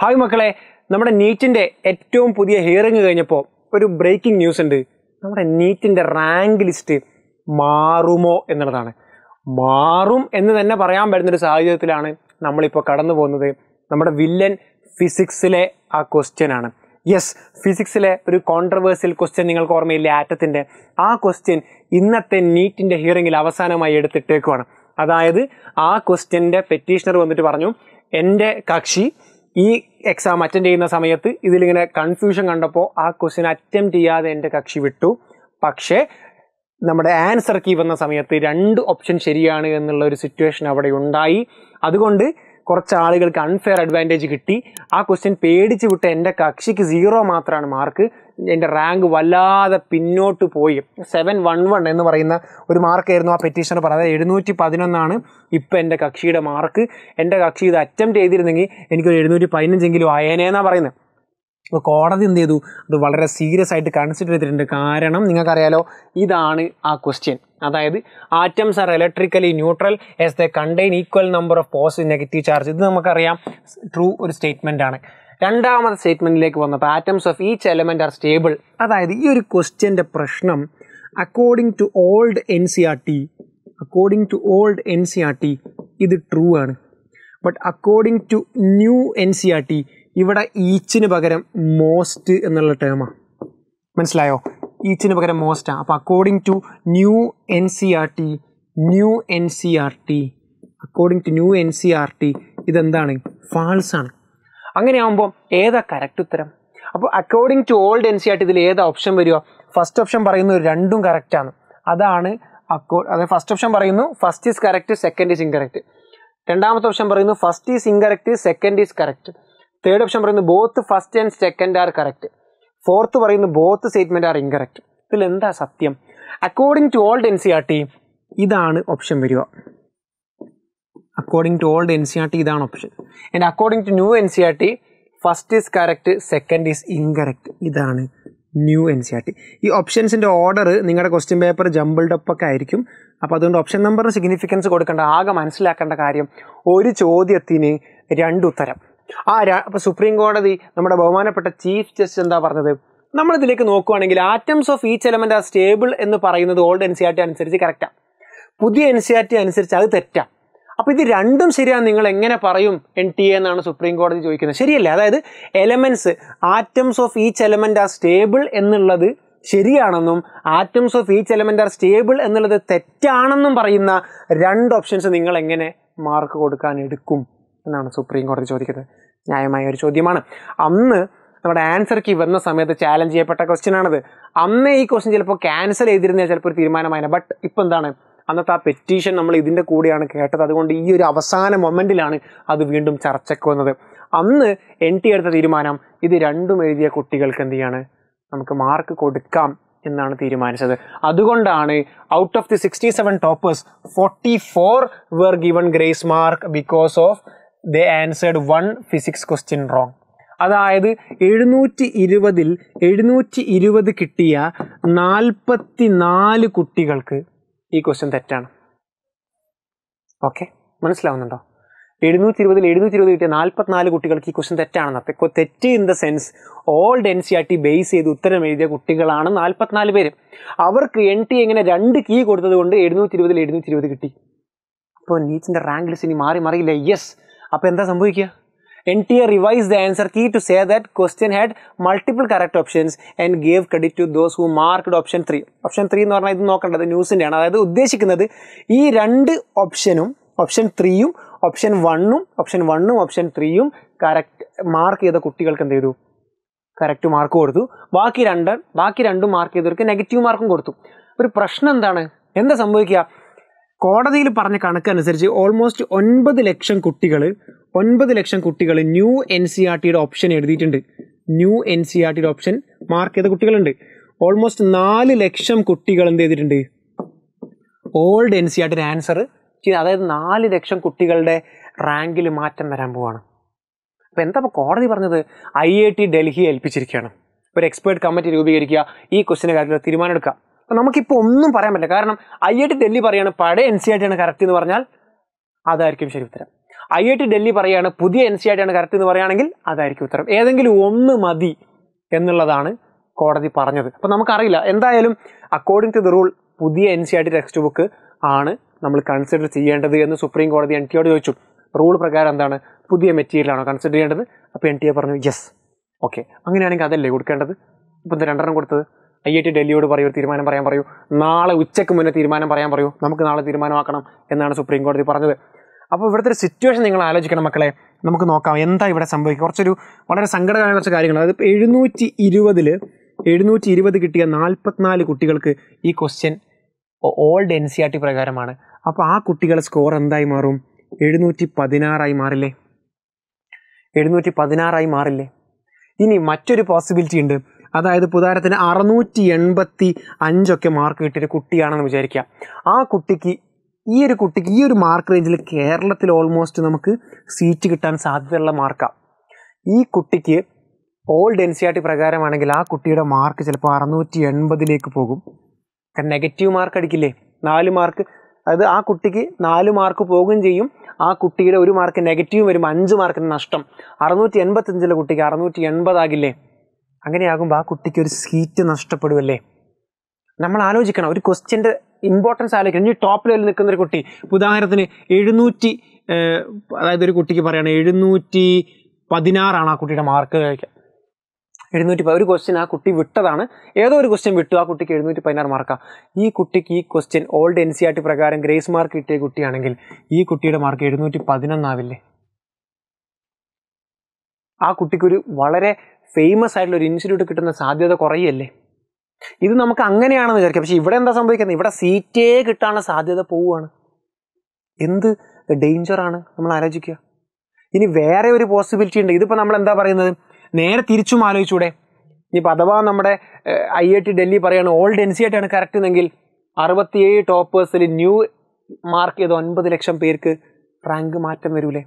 hi മക്കളെ നമ്മുടെ നീറ്റിൻ്റെ ഏറ്റവും പുതിയ ഹിയറിംഗ് കഴിഞ്ഞപ്പോൾ ഒരു ബ്രേക്കിംഗ് ന്യൂസ് ഉണ്ട് നമ്മുടെ നീറ്റിൻ്റെ റാങ്ക് ലിസ്റ്റ് മാറുമോ എന്നുള്ളതാണ് മാറും എന്ന് തന്നെ പറയാൻ പറ്റുന്നൊരു സാഹചര്യത്തിലാണ് നമ്മളിപ്പോൾ കടന്നു പോകുന്നത് നമ്മുടെ വില്ലൻ ഫിസിക്സിലെ ആ ക്വസ്റ്റ്യൻ ആണ് യെസ് ഫിസിക്സിലെ ഒരു കോൺട്രവേഴ്സ്യൽ ക്വസ്റ്റ്യൻ നിങ്ങൾക്ക് ഓർമ്മയില്ലേ ആറ്റത്തിൻ്റെ ആ ക്വസ്റ്റ്യൻ ഇന്നത്തെ നീറ്റിൻ്റെ ഹിയറിങ്ങിൽ അവസാനമായി എടുത്തിട്ടേക്കുവാണ് അതായത് ആ ക്വസ്റ്റ്യൻ്റെ പെറ്റീഷണർ വന്നിട്ട് പറഞ്ഞു എൻ്റെ കക്ഷി ഈ എക്സാം അറ്റൻഡ് ചെയ്യുന്ന സമയത്ത് ഇതിലിങ്ങനെ കൺഫ്യൂഷൻ കണ്ടപ്പോൾ ആ ക്വസ്റ്റ്യൻ അറ്റംപ്റ്റ് ചെയ്യാതെ എൻ്റെ കക്ഷി വിട്ടു പക്ഷേ നമ്മുടെ ആൻസർ കീ വന്ന സമയത്ത് രണ്ട് ഓപ്ഷൻ ശരിയാണ് എന്നുള്ള ഒരു സിറ്റുവേഷൻ അവിടെ ഉണ്ടായി അതുകൊണ്ട് കുറച്ച് ആളുകൾക്ക് അൺഫെയർ അഡ്വാൻറ്റേജ് കിട്ടി ആ ക്വസ്റ്റ്യൻ പേടിച്ച് വിട്ട് എൻ്റെ കക്ഷിക്ക് സീറോ മാത്രമാണ് മാർക്ക് എൻ്റെ റാങ്ക് വല്ലാതെ പിന്നോട്ട് പോയി സെവൻ വൺ വൺ എന്ന് പറയുന്ന ഒരു മാർക്കായിരുന്നു ആ പെറ്റീഷണർ പറഞ്ഞത് എഴുന്നൂറ്റി പതിനൊന്നാണ് ഇപ്പം എൻ്റെ കക്ഷിയുടെ മാർക്ക് എൻ്റെ കക്ഷി ഇത് അറ്റംപ്റ്റ് ചെയ്തിരുന്നെങ്കിൽ എനിക്കൊരു എഴുന്നൂറ്റി പതിനഞ്ചെങ്കിലും ആയേനേന്നാണ് പറയുന്നത് അപ്പോൾ കോടതി എന്ത് ചെയ്തു അത് വളരെ സീരിയസ് ആയിട്ട് കൺസിഡർ ചെയ്തിട്ടുണ്ട് കാരണം നിങ്ങൾക്കറിയാലോ ഇതാണ് ആ ക്വസ്റ്റ്യൻ അതായത് atoms are electrically neutral as the contain equal number of positive negative charge ഇത് നമുക്കറിയാം ട്രൂ ഒരു സ്റ്റേറ്റ്മെൻ്റ് ആണ് രണ്ടാമത്തെ സ്റ്റേറ്റ്മെൻറ്റിലേക്ക് വന്നപ്പോൾ atoms of each element are stable അതായത് ഈ ഒരു ക്വസ്റ്റ്യൻ്റെ പ്രശ്നം according to old N C R T according to old N C R T ഇത് ട്രൂ ആണ് but according to new N C R T ഇവിടെ ഈച്ചിന് പകരം മോസ്റ്റ് എന്നുള്ള ടേമാണ് മനസ്സിലായോ ഈച്ചിന് പകരം മോസ്റ്റാണ് അപ്പോൾ according to new N C R T new N C R T according to new N C R T ഇതെന്താണ് ഫാൾസ് ആണ് അങ്ങനെയാവുമ്പോൾ ഏതാ കറക്റ്റ് ഉത്തരം അപ്പോൾ according to old N C R T ഇതിൽ ഏതാ ഓപ്ഷൻ വരിക ഫസ്റ്റ് ഓപ്ഷൻ പറയുന്ന രണ്ടും കറക്റ്റാണ് അതാണ് അക്കോ അതായത് ഫസ്റ്റ് ഓപ്ഷൻ പറയുന്നു first is correct second is incorrect രണ്ടാമത്തെ ഓപ്ഷൻ പറയുന്നു first is incorrect second is correct third option പറയുന്നു both first and second are correct fourth പറയുന്ന ബോത്ത് സ്റ്റേറ്റ്മെൻറ്റ് ആർ ഇൻകറക്റ്റ് ഇതിൽ എന്താ സത്യം according to old N C R T ഇതാണ് option വരിക according to old N C R T ഇതാണ് option and according to new N C R T first is correct second is incorrect ഇതാണ് new N C R T ഈ ഓപ്ഷൻസിൻ്റെ order നിങ്ങളുടെ question paper jumbled up ഒക്കെ ആയിരിക്കും അപ്പോൾ അതുകൊണ്ട് option നമ്പറിന് സിഗ്നിഫിക്കൻസ് കൊടുക്കേണ്ട ആകെ മനസ്സിലാക്കേണ്ട കാര്യം ഒരു ചോദ്യത്തിന് രണ്ടുത്തരം ആ അപ്പോൾ സുപ്രീം കോടതി നമ്മുടെ ബഹുമാനപ്പെട്ട ചീഫ് ജസ്റ്റിസ് എന്താ പറഞ്ഞത് നമ്മൾ ഇതിലേക്ക് നോക്കുകയാണെങ്കിൽ atoms of each element are stable എന്ന് പറയുന്നത് old N C R T അനുസരിച്ച് കറക്റ്റാ പുതിയ എൻ സി ആർ ടി അനുസരിച്ച് അത് തെറ്റാ അപ്പോൾ ഇത് രണ്ടും ശരിയാ നിങ്ങൾ എങ്ങനെ പറയും എൻ ടി എ എന്നാണ് സുപ്രീം കോടതി ചോദിക്കുന്നത് ശരിയല്ല അതായത് elements atoms of each element are stable എന്നുള്ളത് ശരിയാണെന്നും atoms of each element are stable എന്നുള്ളത് തെറ്റാണെന്നും പറയുന്ന രണ്ട് ഓപ്ഷൻസ് നിങ്ങൾ എങ്ങനെ മാർക്ക് കൊടുക്കാൻ എടുക്കും എന്നാണ് സുപ്രീം കോടതി ചോദിക്കുന്നത് ന്യായമായ ഒരു ചോദ്യമാണ് അന്ന് നമ്മുടെ ആൻസർ കീ വന്ന സമയത്ത് ചാലഞ്ച് ചെയ്യപ്പെട്ട ക്വസ്റ്റ്യൻ ആണത് അന്ന് ഈ ക്വസ്റ്റ്യൻ ചിലപ്പോൾ ക്യാൻസൽ ചെയ്തിരുന്നാൽ ചിലപ്പോൾ ഒരു തീരുമാനമായിരുന്നു ബട്ട് ഇപ്പം എന്താണ് അന്നത്തെ ആ പെറ്റീഷൻ നമ്മൾ ഇതിൻ്റെ കൂടെയാണ് കേട്ടത് അതുകൊണ്ട് ഈ ഒരു അവസാന മൊമെൻറ്റിലാണ് അത് വീണ്ടും ചർച്ചയ്ക്ക് വന്നത് അന്ന് എൻ ടി എടുത്ത തീരുമാനം ഇത് രണ്ടും എഴുതിയ കുട്ടികൾക്ക് എന്ത് ചെയ്യാണ് നമുക്ക് മാർക്ക് കൊടുക്കാം എന്നാണ് തീരുമാനിച്ചത് അതുകൊണ്ടാണ് out of the sixty seven toppers forty four were given grace mark because of the answered one physics question wrong അതായത് എഴുന്നൂറ്റി ഇരുപതിൽ എഴുന്നൂറ്റി ഇരുപത് കിട്ടിയ നാൽപ്പത്തി നാല് കുട്ടികൾക്ക് ഈ ക്വസ്റ്റ്യൻ തെറ്റാണ് ഓക്കെ മനസ്സിലാവുന്നുണ്ടോ എഴുന്നൂറ്റി ഇരുപതിൽ എഴുന്നൂറ്റി ഇരുപത് കിട്ടിയ നാൽപ്പത്തിനാല് കുട്ടികൾക്ക് ഈ ക്വസ്റ്റ്യൻ തെറ്റാണെന്ന് തെറ്റ് in the sense old N C R T base ചെയ്ത് ഉത്തരം എഴുതിയ കുട്ടികളാണ് നാൽപ്പത്തിനാല് പേര് അവർക്ക് എൻ ടി എങ്ങനെ രണ്ട് കീ കൊടുത്തത് കൊണ്ട് എഴുന്നൂറ്റി ഇരുപതിൽ എഴുന്നൂറ്റി ഇരുപത് കിട്ടി അപ്പോൾ നീച്ചിൻ്റെ റാങ്ക് ലിസ്റ്റ് ഇനി മാറി മറിയില്ല യെസ് അപ്പോൾ എന്താ സംഭവിക്കുക N T A revise the answer key to say that question had multiple correct options and gave credit to those who marked option three option three എന്ന് പറഞ്ഞാൽ ഇത് നോക്കേണ്ടത് ന്യൂസിൻ്റെയാണ് അതായത് ഉദ്ദേശിക്കുന്നത് ഈ രണ്ട് ഓപ്ഷനും ഓപ്ഷൻ ത്രീയും ഓപ്ഷൻ വണ്ണും ഓപ്ഷൻ വണ്ണും ഓപ്ഷൻ ത്രീയും കറക്റ്റ് മാർക്ക് ചെയ്ത കുട്ടികൾക്ക് എന്ത് ചെയ്തു കറക്റ്റ് മാർക്ക് കൊടുത്തു ബാക്കി രണ്ട് ബാക്കി രണ്ടും മാർക്ക് ചെയ്തവർക്ക് നെഗറ്റീവ് മാർക്കും കൊടുത്തു ഒരു പ്രശ്നം എന്താണ് എന്താ സംഭവിക്കുക കോടതിയിൽ പറഞ്ഞ കണക്കനുസരിച്ച് ഓൾമോസ്റ്റ് ഒൻപത് ലക്ഷം കുട്ടികൾ ഒൻപത് ലക്ഷം കുട്ടികൾ new N C R e ടിയുടെ ഓപ്ഷൻ എഴുതിയിട്ടുണ്ട് ന്യൂ എൻ സി ആർ ടിയുടെ ഓപ്ഷൻ മാർക്ക് ചെയ്ത കുട്ടികളുണ്ട് ഓൾമോസ്റ്റ് നാല് ലക്ഷം കുട്ടികൾ എന്ത് ചെയ്തിട്ടുണ്ട് ഓൾഡ് എൻ സി ആർ ടിയുടെ ആൻസർ ചെയ്ത് അതായത് നാല് ലക്ഷം കുട്ടികളുടെ റാങ്കിൽ മാറ്റം വരാൻ പോവാണ് അപ്പോൾ എന്താ ഇപ്പോൾ കോടതി പറഞ്ഞത് ഐ ഐ ടി ഡൽഹിയെ ഏൽപ്പിച്ചിരിക്കുകയാണ് ഒരു എക്സ്പേർട്ട് കമ്മിറ്റി രൂപീകരിക്കുക ഈ ക്വസ്റ്റിൻ്റെ കാര്യത്തിൽ തീരുമാനമെടുക്കുക അപ്പം നമുക്കിപ്പോൾ ഒന്നും പറയാൻ പറ്റില്ല കാരണം ഐ ഐ ടി ഡൽഹി പറയാണ് പഴയ എൻ സി ആർ ടി ആണ് കറക്റ്റ് എന്ന് പറഞ്ഞാൽ അതായിരിക്കും ശരി ഉത്തരം ഐ ഐ ടി ഡൽഹി പറയാണ് പുതിയ എൻ സി ആർ ടി ആണ് കറക്റ്റ് എന്ന് പറയുകയാണെങ്കിൽ അതായിരിക്കും ഉത്തരം ഏതെങ്കിലും ഒന്ന് മതി എന്നുള്ളതാണ് കോടതി പറഞ്ഞത് അപ്പം നമുക്കറിയില്ല എന്തായാലും അക്കോർഡിംഗ് ടു ദി റൂൾ പുതിയ N C R T text book ആണ് നമ്മൾ കൺസിഡർ ചെയ്യേണ്ടത് എന്ന് സുപ്രീം കോടതി എൻ ടിയോട് ചോദിച്ചു റൂൾ പ്രകാരം എന്താണ് പുതിയ മെറ്റീരിയൽ ആണോ കൺസിഡർ ചെയ്യേണ്ടത് അപ്പോൾ എൻ ടി എ e പറഞ്ഞു യെസ് ഓക്കെ അങ്ങനെയാണെങ്കിൽ അതല്ലേ കൊടുക്കേണ്ടത് ഇപ്പം എന്താ രണ്ടെണ്ണം കൊടുത്തത് ഐ ഐ ടി ഡൽഹിയോട് പറയൂ തീരുമാനം പറയാൻ പറയൂ നാളെ ഉച്ചയ്ക്ക് മുന്നേ തീരുമാനം പറയാൻ പറയൂ നമുക്ക് നാളെ തീരുമാനമാക്കണം എന്നാണ് സുപ്രീം കോടതി പറഞ്ഞത് അപ്പോൾ ഇവിടുത്തെ ഒരു സിറ്റുവേഷൻ നിങ്ങൾ ആലോചിക്കണം മക്കളെ നമുക്ക് നോക്കാം എന്താ ഇവിടെ സംഭവിക്കുക കുറച്ചൊരു വളരെ സങ്കടകരമായ കുറച്ച് കാര്യങ്ങൾ അതായത് എഴുന്നൂറ്റി ഇരുപതിൽ എഴുന്നൂറ്റി ഇരുപത് കിട്ടിയ നാൽപ്പത്തിനാല് കുട്ടികൾക്ക് ഈ question old N C R T പ്രകാരമാണ് അപ്പോൾ ആ കുട്ടികളുടെ സ്കോർ എന്തായി മാറും എഴുന്നൂറ്റി പതിനാറായി മാറില്ലേ എഴുന്നൂറ്റി പതിനാറായി മാറില്ലേ ഇനി മറ്റൊരു പോസിബിലിറ്റി ഉണ്ട് അതായത് പുതാരത്തിന് അറുന്നൂറ്റി എൺപത്തി അഞ്ചൊക്കെ മാർക്ക് കിട്ടിയൊരു കുട്ടിയാണെന്ന് വിചാരിക്കുക ആ കുട്ടിക്ക് ഈ ഒരു കുട്ടിക്ക് ഈ ഒരു മാർക്ക് റേഞ്ചിൽ കേരളത്തിൽ ഓൾമോസ്റ്റ് നമുക്ക് സീറ്റ് കിട്ടാൻ സാധ്യതയുള്ള മാർക്കാണ് ഈ കുട്ടിക്ക് old N C R T പ്രകാരമാണെങ്കിൽ ആ കുട്ടിയുടെ മാർക്ക് ചിലപ്പോൾ അറുന്നൂറ്റി എൺപതിലേക്ക് പോകും കാരണം നെഗറ്റീവ് മാർക്ക് അടിക്കില്ലേ നാല് മാർക്ക് അതായത് ആ കുട്ടിക്ക് നാല് മാർക്ക് പോകുകയും ചെയ്യും ആ കുട്ടിയുടെ ഒരു മാർക്ക് നെഗറ്റീവ് വരുമ്പോൾ അഞ്ച് മാർക്കിന് നഷ്ടം അറുന്നൂറ്റി എൺപത്തഞ്ചിലെ കുട്ടിക്ക് അറുന്നൂറ്റി എൺപതാകില്ലേ അങ്ങനെയാകുമ്പോൾ ആ കുട്ടിക്ക് ഒരു സീറ്റ് നഷ്ടപ്പെടുമല്ലേ നമ്മൾ ആലോചിക്കണം ഒരു ക്വസ്റ്റ്യൻ്റെ ഇമ്പോർട്ടൻസ് ആലോചിക്കണം ഇനി ടോപ്പ് ലെവലിൽ നിൽക്കുന്ന ഒരു കുട്ടി ഉദാഹരണത്തിന് എഴുന്നൂറ്റി അതായത് ഒരു കുട്ടിക്ക് പറയുകയാണ് എഴുന്നൂറ്റി പതിനാറാണ് ആ കുട്ടിയുടെ മാർക്ക് കഴിക്കുക എഴുന്നൂറ്റി ഒരു ക്വസ്റ്റ്യൻ ആ കുട്ടി വിട്ടതാണ് ഏതോ ഒരു ക്വസ്റ്റ്യൻ വിട്ടു ആ കുട്ടിക്ക് എഴുന്നൂറ്റി പതിനാറ് മാർക്കാണ് ഈ കുട്ടിക്ക് ഈ question old N C R T പ്രകാരം ഗ്രേസ് മാർക്ക് കിട്ടിയ കുട്ടിയാണെങ്കിൽ ഈ കുട്ടിയുടെ മാർക്ക് എഴുന്നൂറ്റി പതിനൊന്നാവില്ലേ ആ കുട്ടിക്കൊരു വളരെ ഫേമസ് ആയിട്ടുള്ള ഒരു ഇൻസ്റ്റിറ്റ്യൂട്ട് കിട്ടുന്ന സാധ്യത കുറയല്ലേ ഇത് നമുക്ക് അങ്ങനെയാണെന്ന് വിചാരിക്കാം പക്ഷേ ഇവിടെ എന്താ സംഭവിക്കുന്നത് ഇവിടെ സീറ്റേ കിട്ടാനുള്ള സാധ്യത പോവുകയാണ് എന്ത് ഡേഞ്ചറാണ് നമ്മൾ ആലോചിക്കുക ഇനി വേറെ ഒരു പോസിബിലിറ്റി ഉണ്ട് ഇതിപ്പോൾ നമ്മൾ എന്താ പറയുന്നത് നേരെ തിരിച്ചും ആലോചിച്ചൂടെ ഇനിയിപ്പോൾ അഥവാ നമ്മുടെ ഐ ഐ ടി ഡൽഹി പറയുകയാണ് ഓൾഡ് എൻ സി ഐ ആണ് കറക്റ്റ് എന്നെങ്കിൽ അറുപത്തിയേഴ് ടോപ്പേഴ്സിൽ ന്യൂ മാർക്ക് ചെയ്ത ഒൻപത് ലക്ഷം പേർക്ക് റാങ്ക് മാറ്റം വരൂലേ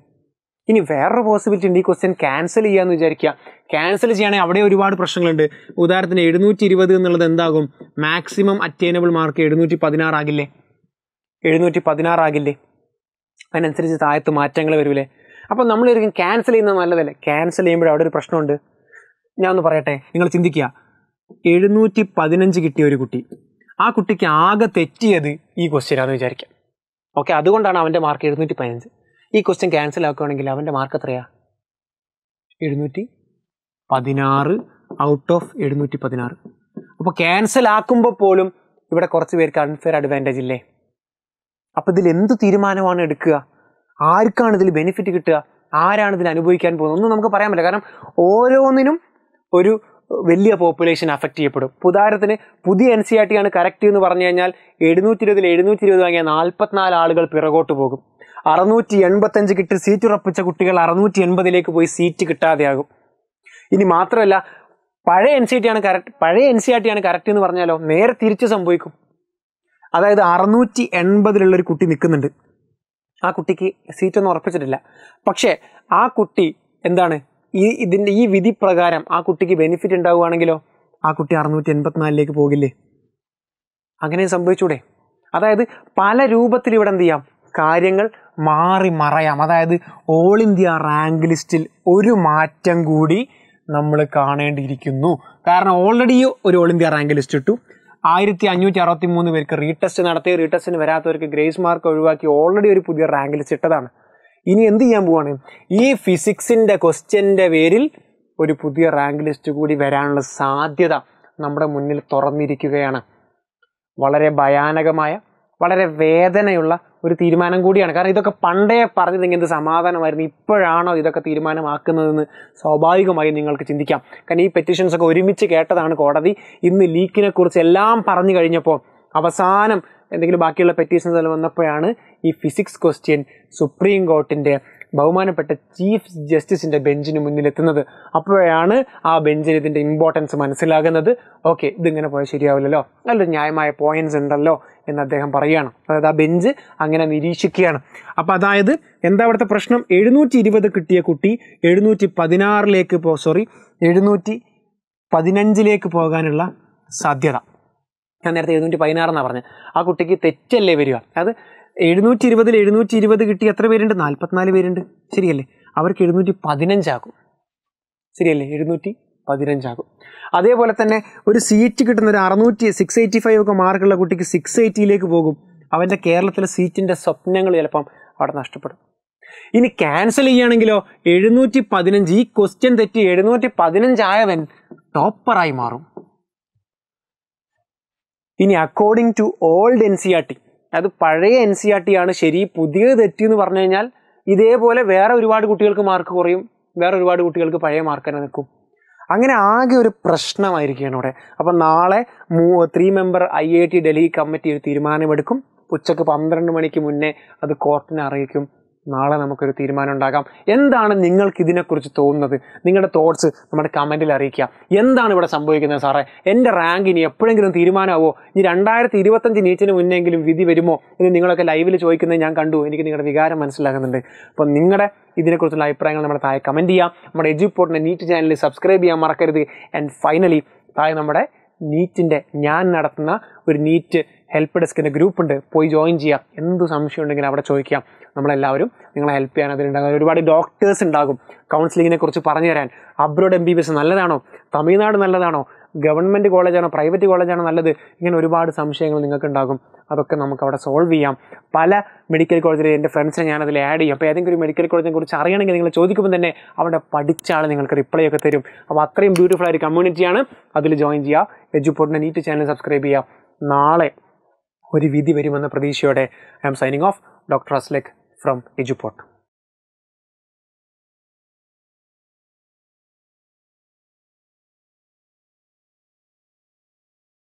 ഇനി വേറൊരു പോസിബിലിറ്റി ഉണ്ട് ഈ ക്വസ്റ്റ്യൻ ക്യാൻസൽ ചെയ്യാമെന്ന് വിചാരിക്കുക ക്യാൻസൽ ചെയ്യുകയാണെങ്കിൽ അവിടെ ഒരുപാട് പ്രശ്നങ്ങളുണ്ട് ഉദാഹരണത്തിന് എഴുന്നൂറ്റി ഇരുപത് എന്നുള്ളത് എന്താകും മാക്സിമം അറ്റൈനബിൾ മാർക്ക് എഴുന്നൂറ്റി പതിനാറാകില്ലേ എഴുന്നൂറ്റി പതിനാറാകില്ലേ അതിനനുസരിച്ച് താഴത്ത് മാറ്റങ്ങൾ വരുമല്ലേ അപ്പോൾ നമ്മളൊരിക്കും ക്യാൻസൽ ചെയ്യുന്നത് നല്ലതല്ലേ ക്യാൻസൽ ചെയ്യുമ്പോൾ അവിടെ ഒരു പ്രശ്നമുണ്ട് ഞാൻ ഒന്ന് പറയട്ടെ നിങ്ങൾ ചിന്തിക്കുക എഴുന്നൂറ്റി പതിനഞ്ച് കിട്ടിയ ഒരു കുട്ടി ആ കുട്ടിക്ക് ആകെ തെറ്റിയത് ഈ ക്വസ്റ്റ്യനാണെന്ന് വിചാരിക്കാം ഓക്കെ അതുകൊണ്ടാണ് അവൻ്റെ മാർക്ക് എഴുന്നൂറ്റി പതിനഞ്ച് ഈ ക്വസ്റ്റ്യൻ ക്യാൻസൽ ആക്കുകയാണെങ്കിൽ അവൻ്റെ മാർക്ക് എത്രയാ എഴുന്നൂറ്റി പതിനാറ് ഔട്ട് ഓഫ് എഴുന്നൂറ്റി പതിനാറ് അപ്പോൾ ക്യാൻസൽ ആക്കുമ്പോൾ പോലും ഇവിടെ കുറച്ച് പേർക്ക് അൺഫെയർ അഡ്വാൻറ്റേജ് ഇല്ലേ അപ്പോൾ ഇതിൽ എന്ത് തീരുമാനമാണ് എടുക്കുക ആർക്കാണ് ഇതിൽ ബെനിഫിറ്റ് കിട്ടുക ആരാണ് ഇതിൽ അനുഭവിക്കാൻ പോകുന്നത് ഒന്നും നമുക്ക് പറയാൻ പറ്റില്ല കാരണം ഓരോന്നിനും ഒരു വലിയ പോപ്പുലേഷൻ അഫക്റ്റ് ചെയ്യപ്പെടും ഉദാഹരണത്തിന് പുതിയ എൻ സി ആർ ടി ആണ് കറക്റ്റ് എന്ന് പറഞ്ഞു കഴിഞ്ഞാൽ എഴുന്നൂറ്റി ഇരുപതിൽ എഴുന്നൂറ്റി ഇരുപത് വാങ്ങിയ നാൽപ്പത്തിനാല് ആളുകൾ പിറകോട്ട് പോകും അറുന്നൂറ്റി എൺപത്തഞ്ച് കിട്ടി സീറ്റ് ഉറപ്പിച്ച കുട്ടികൾ അറുന്നൂറ്റി എൺപതിലേക്ക് പോയി സീറ്റ് കിട്ടാതെയാകും ഇനി മാത്രമല്ല പഴയ എൻ സി ടി ആണ് കറക്റ്റ് പഴയ എൻ സി ആർ ടി ആണ് കറക്റ്റ് എന്ന് പറഞ്ഞാലോ നേരെ തിരിച്ച് സംഭവിക്കും അതായത് അറുന്നൂറ്റി എൺപതിലുള്ളൊരു കുട്ടി നിൽക്കുന്നുണ്ട് ആ കുട്ടിക്ക് സീറ്റൊന്നും ഉറപ്പിച്ചിട്ടില്ല പക്ഷേ ആ കുട്ടി എന്താണ് ഈ ഇതിൻ്റെ ഈ വിധി പ്രകാരം ആ കുട്ടിക്ക് ബെനിഫിറ്റ് ഉണ്ടാവുകയാണെങ്കിലോ ആ കുട്ടി അറുന്നൂറ്റി എൺപത്തിനാലിലേക്ക് പോകില്ലേ അങ്ങനെ സംഭവിച്ചൂടെ അതായത് പല രൂപത്തിൽ ഇവിടെ എന്ത് ചെയ്യാം കാര്യങ്ങൾ മാറി മറയാം അതായത് ഓൾ ഇന്ത്യ റാങ്ക് ലിസ്റ്റിൽ ഒരു മാറ്റം കൂടി നമ്മൾ കാണേണ്ടിയിരിക്കുന്നു കാരണം ഓൾറെഡി ഒരു ഓൾ ഇന്ത്യ റാങ്ക് ലിസ്റ്റ് ഇട്ടു ആയിരത്തി അഞ്ഞൂറ്റി അറുപത്തി മൂന്ന് പേർക്ക് റീടെസ്റ്റ് നടത്തി റീടെസ്റ്റിന് വരാത്തവർക്ക് ഗ്രേസ് മാർക്ക് ഒഴിവാക്കി ഓൾറെഡി ഒരു പുതിയ റാങ്ക് ലിസ്റ്റ് ഇട്ടതാണ് ഇനി എന്ത് ചെയ്യാൻ പോവാണ് ഈ ഫിസിക്സിൻ്റെ ക്വസ്റ്റ്യൻ്റെ പേരിൽ ഒരു പുതിയ റാങ്ക് ലിസ്റ്റ് കൂടി വരാനുള്ള സാധ്യത നമ്മുടെ മുന്നിൽ തുറന്നിരിക്കുകയാണ് വളരെ ഭയാനകമായ വളരെ വേദനയുള്ള ഒരു തീരുമാനം കൂടിയാണ് കാരണം ഇതൊക്കെ പണ്ടേ പറഞ്ഞത് ഇങ്ങനത്തെ സമാധാനമായിരുന്നു ഇപ്പോഴാണോ ഇതൊക്കെ തീരുമാനമാക്കുന്നതെന്ന് സ്വാഭാവികമായി നിങ്ങൾക്ക് ചിന്തിക്കാം കാരണം ഈ ഒക്കെ ഒരുമിച്ച് കേട്ടതാണ് കോടതി ഇന്ന് ലീക്കിനെക്കുറിച്ച് എല്ലാം പറഞ്ഞു കഴിഞ്ഞപ്പോൾ അവസാനം എന്തെങ്കിലും ബാക്കിയുള്ള പെറ്റീഷൻസ് എല്ലാം വന്നപ്പോഴാണ് ഈ ഫിസിക്സ് ക്വസ്റ്റ്യൻ സുപ്രീം കോർട്ടിൻ്റെ ബഹുമാനപ്പെട്ട ചീഫ് ജസ്റ്റിസിൻ്റെ ബെഞ്ചിന് മുന്നിലെത്തുന്നത് അപ്പോഴാണ് ആ ബെഞ്ചിന് ഇതിൻ്റെ ഇമ്പോർട്ടൻസ് മനസ്സിലാകുന്നത് ഓക്കെ ഇതിങ്ങനെ പോയാൽ ശരിയാവില്ലല്ലോ നല്ലൊരു ന്യായമായ പോയിൻറ്സ് ഉണ്ടല്ലോ എന്ന് അദ്ദേഹം പറയുകയാണ് അതായത് ആ ബെഞ്ച് അങ്ങനെ നിരീക്ഷിക്കുകയാണ് അപ്പം അതായത് എന്താ അവിടുത്തെ പ്രശ്നം എഴുന്നൂറ്റി ഇരുപത് കിട്ടിയ കുട്ടി എഴുന്നൂറ്റി പതിനാറിലേക്ക് പോ സോറി എഴുന്നൂറ്റി പതിനഞ്ചിലേക്ക് പോകാനുള്ള സാധ്യത ഞാൻ നേരത്തെ എഴുന്നൂറ്റി പതിനാറെന്നാ പറഞ്ഞത് ആ കുട്ടിക്ക് തെറ്റല്ലേ വരിക അതായത് എഴുന്നൂറ്റി ഇരുപതിൽ എഴുന്നൂറ്റി ഇരുപത് കിട്ടി എത്ര പേരുണ്ട് നാൽപ്പത്തിനാല് പേരുണ്ട് ശരിയല്ലേ അവർക്ക് എഴുന്നൂറ്റി പതിനഞ്ചാക്കും ശരിയല്ലേ എഴുന്നൂറ്റി പതിനഞ്ചാകും അതേപോലെ തന്നെ ഒരു സീറ്റ് കിട്ടുന്ന ഒരു അറുന്നൂറ്റി സിക്സ് എയ്റ്റി ഫൈവ് ഒക്കെ മാർക്കുള്ള കുട്ടിക്ക് സിക്സ് എയ്റ്റിയിലേക്ക് പോകും അവൻ്റെ കേരളത്തിലെ സീറ്റിൻ്റെ സ്വപ്നങ്ങൾ ചിലപ്പം അവിടെ നഷ്ടപ്പെടും ഇനി ക്യാൻസൽ ചെയ്യുകയാണെങ്കിലോ എഴുന്നൂറ്റി പതിനഞ്ച് ഈ ക്വസ്റ്റ്യൻ തെറ്റി എഴുന്നൂറ്റി പതിനഞ്ചായവൻ ടോപ്പറായി മാറും ഇനി according to old N C R T അത് പഴയ എൻ സി ആർ ടി ആണ് ശരി പുതിയ തെറ്റി എന്ന് പറഞ്ഞു കഴിഞ്ഞാൽ ഇതേപോലെ വേറെ ഒരുപാട് കുട്ടികൾക്ക് മാർക്ക് കുറയും വേറെ ഒരുപാട് കുട്ടികൾക്ക് പഴയ മാർക്ക് തന്നെ നിൽക്കും അങ്ങനെ ആകെ ഒരു പ്രശ്നമായിരിക്കുകയാണ് അവിടെ അപ്പം നാളെ മൂ three member I I T Delhi committee ഒരു തീരുമാനമെടുക്കും ഉച്ചക്ക് പന്ത്രണ്ട് മണിക്ക് മുന്നേ അത് കോർട്ടിനെ അറിയിക്കും നാളെ നമുക്കൊരു തീരുമാനം ഉണ്ടാകാം എന്താണ് നിങ്ങൾക്ക് ഇതിനെക്കുറിച്ച് തോന്നുന്നത് നിങ്ങളുടെ തോട്ട്സ് നമ്മുടെ കമൻറ്റിൽ അറിയിക്കുക എന്താണ് ഇവിടെ സംഭവിക്കുന്നത് സാറേ എൻ്റെ റാങ്ക് ഇനി എപ്പോഴെങ്കിലും തീരുമാനമാവോ ഇനി രണ്ടായിരത്തി ഇരുപത്തഞ്ച് നീച്ചിന് മുന്നെങ്കിലും വിധി വരുമോ എന്ന് നിങ്ങളൊക്കെ ലൈവിൽ ചോദിക്കുന്നത് ഞാൻ കണ്ടു എനിക്ക് നിങ്ങളുടെ വികാരം മനസ്സിലാകുന്നുണ്ട് അപ്പം നിങ്ങളുടെ ഇതിനെക്കുറിച്ചുള്ള അഭിപ്രായങ്ങൾ നമ്മുടെ താഴെ കമൻറ്റ് ചെയ്യാം നമ്മുടെ എജുപോർട്ടിൻ്റെ നീറ്റ് ചാനൽ സബ്സ്ക്രൈബ് ചെയ്യാൻ മറക്കരുത് ആൻഡ് ഫൈനലി താഴെ നമ്മുടെ നീറ്റിൻ്റെ ഞാൻ നടത്തുന്ന ഒരു നീറ്റ് ഹെൽപ്പ് ഡെസ്കിൻ്റെ ഉണ്ട് പോയി ജോയിൻ ചെയ്യാം എന്ത് സംശയം ഉണ്ടെങ്കിലും അവിടെ ചോദിക്കാം നമ്മളെല്ലാവരും നിങ്ങളെ ഹെൽപ്പ് ചെയ്യാൻ അതിലുണ്ടാകും ഒരുപാട് ഡോക്ടേഴ്സ് ഉണ്ടാകും കൗൺസിലിങ്ങിനെ കുറിച്ച് പറഞ്ഞു തരാൻ abroad M B B S നല്ലതാണോ തമിഴ്നാട് നല്ലതാണോ ഗവൺമെൻറ് കോളേജാണോ പ്രൈവറ്റ് കോളേജാണോ നല്ലത് ഇങ്ങനെ ഒരുപാട് സംശയങ്ങൾ നിങ്ങൾക്കുണ്ടാകും അതൊക്കെ നമുക്ക് അവിടെ സോൾവ് ചെയ്യാം പല മെഡിക്കൽ കോളേജിൽ എൻ്റെ ഫ്രണ്ട്സിനെ ഞാനതിൽ ആഡ് ചെയ്യും അപ്പോൾ ഏതെങ്കിലും ഒരു മെഡിക്കൽ കോളേജിനെ കുറിച്ച് അറിയണമെങ്കിൽ നിങ്ങൾ ചോദിക്കുമ്പോൾ തന്നെ അവിടെ പഠിച്ച ആൾ നിങ്ങൾക്ക് റിപ്ലൈ ഒക്കെ തരും അപ്പോൾ അത്രയും ബ്യൂട്ടിഫുൾ ആയൊരു കമ്മ്യൂണിറ്റിയാണ് അതിൽ ജോയിൻ ചെയ്യുക എജുപോർട്ടിൻ്റെ നീറ്റ് ചാനൽ സബ്സ്ക്രൈബ് ചെയ്യുക നാളെ ഒരു വിധി വരുമെന്ന പ്രതീക്ഷയോടെ I M signing off doctor Aslak from എജുപോർട്ട്